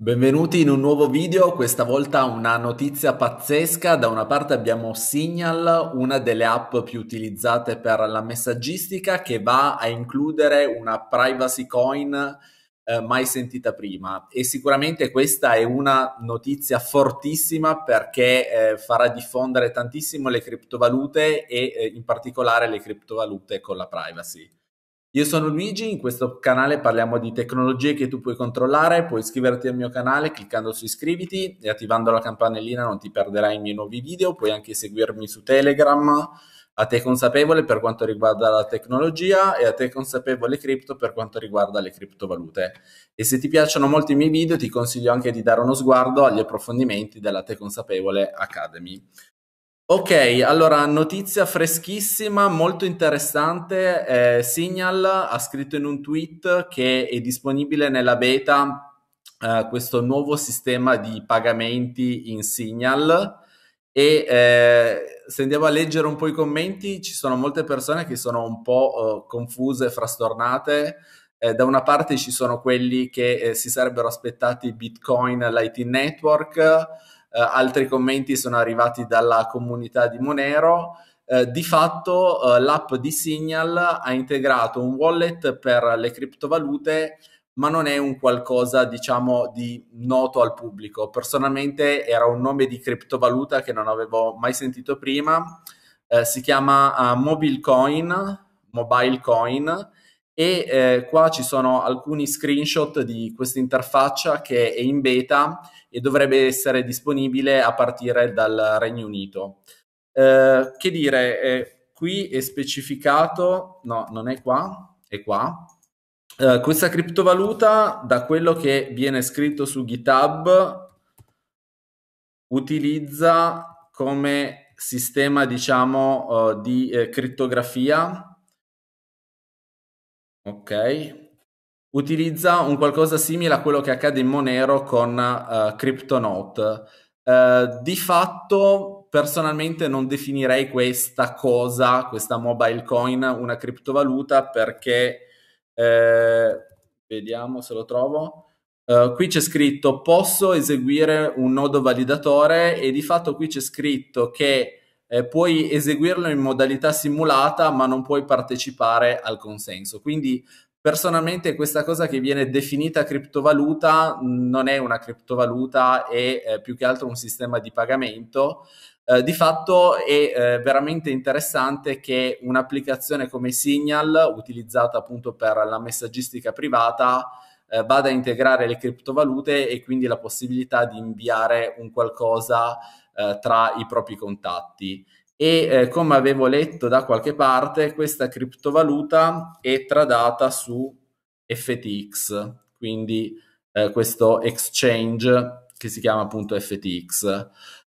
Benvenuti in un nuovo video, questa volta una notizia pazzesca. Da una parte abbiamo Signal, una delle app più utilizzate per la messaggistica, che va a includere una privacy coin eh, mai sentita prima. E sicuramente questa è una notizia fortissima perché eh, farà diffondere tantissimo le criptovalute e eh, in particolare le criptovalute con la privacy. Io sono Luigi, in questo canale parliamo di tecnologie che tu puoi controllare, puoi iscriverti al mio canale cliccando su iscriviti e attivando la campanellina non ti perderai i miei nuovi video, puoi anche seguirmi su Telegram, a te consapevole per quanto riguarda la tecnologia e a te consapevole cripto per quanto riguarda le criptovalute. E se ti piacciono molto i miei video ti consiglio anche di dare uno sguardo agli approfondimenti della Te Consapevole Academy. Ok, allora notizia freschissima, molto interessante. Eh, Signal ha scritto in un tweet che è disponibile nella beta eh, questo nuovo sistema di pagamenti in Signal. E eh, se andiamo a leggere un po' i commenti, ci sono molte persone che sono un po' eh, confuse, frastornate. Eh, da una parte ci sono quelli che eh, si sarebbero aspettati Bitcoin, Lightning Network eh, altri commenti sono arrivati dalla comunità di Monero. Eh, di fatto eh, l'app di Signal ha integrato un wallet per le criptovalute, ma non è un qualcosa, diciamo, di noto al pubblico. Personalmente era un nome di criptovaluta che non avevo mai sentito prima. Eh, si chiama uh, Mobile Coin, Mobile Coin e eh, qua ci sono alcuni screenshot di questa interfaccia che è in beta e dovrebbe essere disponibile a partire dal Regno Unito. Eh, che dire, eh, qui è specificato, no, non è qua, è qua. Eh, questa criptovaluta, da quello che viene scritto su GitHub, utilizza come sistema, diciamo, eh, di eh, criptografia Ok. Utilizza un qualcosa simile a quello che accade in Monero con uh, eh, Cryptonaut. Uh, eh, di fatto, personalmente non definirei questa cosa, questa mobile coin, una criptovaluta perché... Eh, vediamo se lo trovo. Uh, qui c'è scritto posso eseguire un nodo validatore e di fatto qui c'è scritto che eh, puoi eseguirlo in modalità simulata ma non puoi partecipare al consenso. Quindi personalmente questa cosa che viene definita criptovaluta non è una criptovaluta, è eh, più che altro un sistema di pagamento. Eh, di fatto è eh, veramente interessante che un'applicazione come Signal, utilizzata appunto per la messaggistica privata, eh, vada a integrare le criptovalute e quindi la possibilità di inviare un qualcosa eh, tra i propri contatti. E eh, come avevo letto da qualche parte, questa criptovaluta è tradata su FTX, quindi eh, questo exchange che si chiama appunto FTX.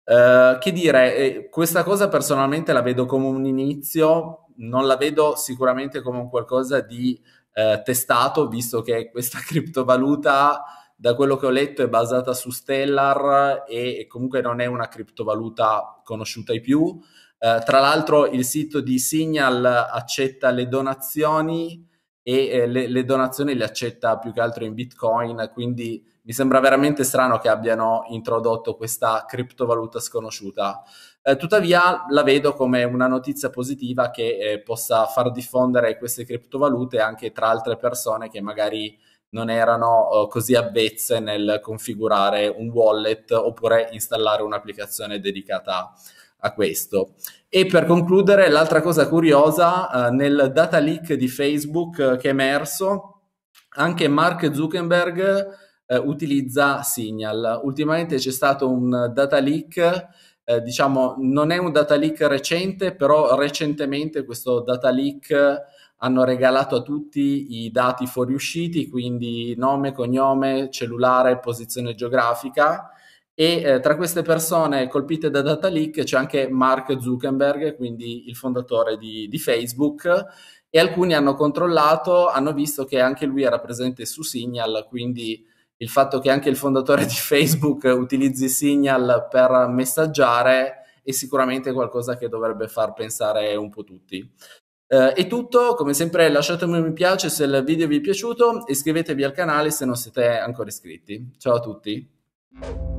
Uh, eh, che dire, eh, questa cosa personalmente la vedo come un inizio, non la vedo sicuramente come un qualcosa di eh, testato, visto che questa criptovaluta, da quello che ho letto, è basata su Stellar e, e comunque non è una criptovaluta conosciuta ai più. Eh, tra l'altro il sito di Signal accetta le donazioni e eh, le, le donazioni le accetta più che altro in Bitcoin, quindi mi sembra veramente strano che abbiano introdotto questa criptovaluta sconosciuta. Eh, tuttavia la vedo come una notizia positiva che eh, possa far diffondere queste criptovalute anche tra altre persone che magari non erano eh, così avvezze nel configurare un wallet oppure installare un'applicazione dedicata a questo. E per concludere, l'altra cosa curiosa, eh, nel data leak di Facebook eh, che è emerso, anche Mark Zuckerberg utilizza Signal. Ultimamente c'è stato un data leak eh, diciamo, non è un data leak recente, però recentemente questo data leak hanno regalato a tutti i dati fuoriusciti, quindi nome, cognome, cellulare, posizione geografica. E eh, tra queste persone colpite da data leak c'è anche Mark Zuckerberg, quindi il fondatore di, di Facebook, e alcuni hanno controllato, hanno visto che anche lui era presente su Signal, quindi il fatto che anche il fondatore di Facebook utilizzi Signal per messaggiare è sicuramente qualcosa che dovrebbe far pensare un po' tutti. Eh, è tutto, come sempre lasciatemi un mi piace se il video vi è piaciuto, e iscrivetevi al canale se non siete ancora iscritti. Ciao a tutti!